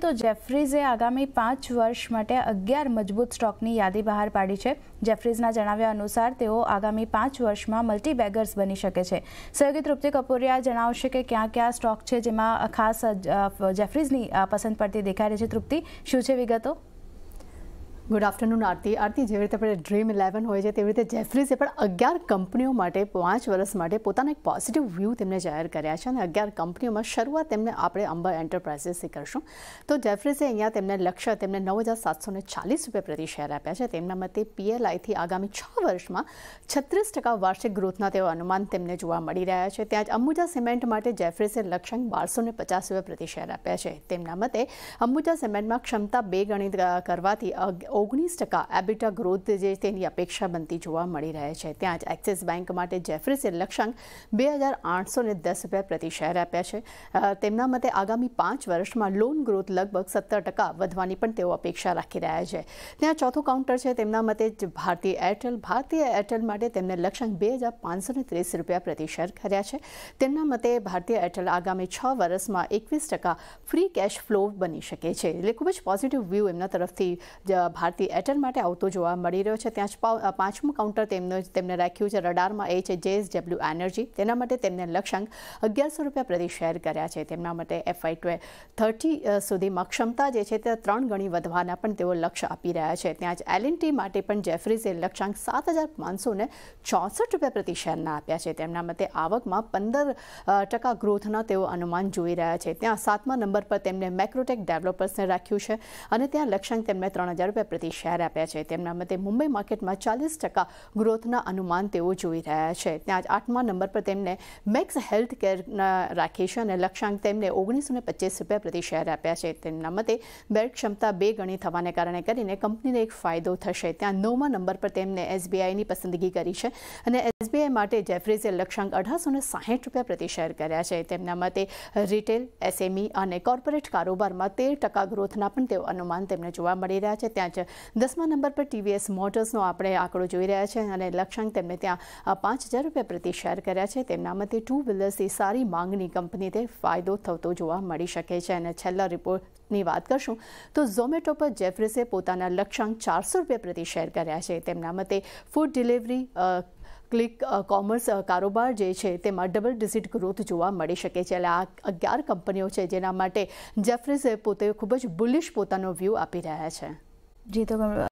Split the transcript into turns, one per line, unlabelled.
તો જેફરીઝે આગામી 5 વર્ષ માટે 11 મજબૂત સ્ટોકની યાદી બહાર પાડી છે જેફરીઝના જણાવ્યા અનુસાર તેઓ આગામી 5 વર્ષમાં મલ્ટી બેગર્સ બની શકે છે સહયોગી તૃપ્તિ કપુરિયા જણાવશે કે કયા કયા સ્ટોક છે જેમાં ખાસ જેફરીઝની પસંદ પડતી દેખાઈ રહી છે તૃપ્તિ શું છે વિગતો ગુડ આફ્ટરનૂન આરતી આરતી જેવી રીતે આપણે ડ્રીમ ઇલેવન હોય છે તેવી રીતે જેફરીઝે પણ અગિયાર કંપનીઓ માટે પાંચ વર્ષ માટે પોતાના એક પોઝિટિવ વ્યૂ તેમણે જાહેર કર્યા છે અને અગિયાર કંપનીઓમાં શરૂઆત તેમને આપણે અંબર એન્ટરપ્રાઇઝીસથી કરશું તો જેફરીઝે અહીંયા તેમને લક્ષ્ય તેમને નવ હજાર સાતસો ચાલીસ રૂપિયા પ્રતિ શેર આપ્યા છે તેમના મતે પીએલઆઈથી આગામી છ વર્ષમાં છત્રીસ ટકા વાર્ષિક ગ્રોથના તેઓ અનુમાન તેમને જોવા મળી રહ્યા છે ત્યાં જ અંબુજા સિમેન્ટ માટે જેફરીઝે લક્ષ્યાંક બારસો પચાસ રૂપિયા પ્રતિ શેર આપ્યા છે તેમના મતે અંબુજા સિમેન્ટમાં ક્ષમતા બે ગણી કરવાથી 19% एबिटा ग्रोथ જેતેની અપેક્ષા બનતી જોવા મળી રહે છે ત્યાં જ એક્સિસ બેંક માટે જેફરી સેન લક્ષ્યાંક 2810 રૂપ પ્રતિ શેર આપ્યા છે તેમના મતે આગામી 5 વર્ષમાં લોન growth લગભગ 70% વધવાની પણ તેઓ અપેક્ષા રાખી રહ્યા છે ત્યાં ચોથો કાઉન્ટર છે તેમના મતે ભારતીય એરટેલ ભારતીય એરટેલ માટે તેમણે લક્ષ્યાંક 2563 રૂપ પ્રતિ શેર કર્યા છે તેમના મતે ભારતીય એરટેલ આગામી 6 વર્ષમાં 21% ફ્રી કેશ ફ્લો બની શકે છે એટલે ਕੁબिच પોઝિટિવ વ્યૂ એમની તરફથી જ the atel માટે આવતો જોવા મળી રહ્યો છે ત્યાં પાંચમાં કાઉન્ટર તેમનો જ તેમને રાખ્યો છે રડાર માં એ છે jsw એનર્જી તેના માટે તેમણે લક્ષ્યાંક 1100 રૂપિયા પ્રતિ શેર કર્યા છે તેના માટે fi2 30 સુધીમાં ક્ષમતા જે છે તે ત્રણ ગણી વધવાના પણ તેઓ લક્ષ્ય આપી રહ્યા છે ત્યાં જ lnt માટે પણ જેફરીસે લક્ષ્યાંક 7564 રૂપિયા પ્રતિ શેર ના આપ્યા છે તેના માટે આવકમાં 15% growth નો તેઓ અનુમાન જોઈ રહ્યા છે ત્યાં 7માં નંબર પર તેમણે મેક્રોટેક ડેવલપર્સ ને રાખ્યો છે અને ત્યાં લક્ષ્યાંક તેમણે 3000 રૂપિયા તે શેર આપ્યા છે તેમના મતે મુંબઈ માર્કેટમાં 40% growth ના અનુમાન તેઓ જોઈ રહ્યા છે ત્યાં 8મા નંબર પર તેમણે મેક્સ હેલ્થકેર ના રાકેશન લક્ષ્યાંક તેમણે 1925 રૂપિયા પ્રતિ શેર આપ્યા છે તેમના મતે બે ક્ષમતા બે ગણી થવાને કારણે કરીને કંપનીને એક ફાયદો થશે ત્યાં 9મા નંબર પર તેમણે SBI ની પસંદગી કરી છે અને SBI માટે જેફરીસે લક્ષ્યાંક 1860 રૂપિયા પ્રતિ શેર કર્યા છે તેમના મતે રિટેલ SME અને કોર્પોરેટ کاروبارમાં 13% growth ના પણ તેઓ અનુમાન તેમ જોવા મળી રહ્યા છે ત્યાં છે દસમા નંબર પર ટીવીએસ મોટર્સનો આપણે આંકડો જોઈ રહ્યા છે અને લક્ષ્યાંક તેમણે ત્યાં પાંચ હજાર રૂપિયા પ્રતિ શેર કર્યા છે તેમના મતે ટુ વ્હીલર્સથી સારી માંગની કંપનીને ફાયદો થતો જોવા મળી શકે છે અને છેલ્લા રિપોર્ટની વાત કરશું તો ઝોમેટો પર જેફ્રિસે પોતાના લક્ષ્યાંક ચારસો રૂપિયા પ્રતિ શેર કર્યા છે તેમના મતે ફૂડ ડિલિવરી ક્લિક કોમર્સ કારોબાર જે છે તેમાં ડબલ ડિઝિટ ગ્રોથ જોવા મળી શકે છે એટલે આ અગિયાર કંપનીઓ છે જેના માટે જેફ્રીઝે પોતે ખૂબ જ બુલિશ પોતાનો વ્યૂ આપી રહ્યા છે যেহেতু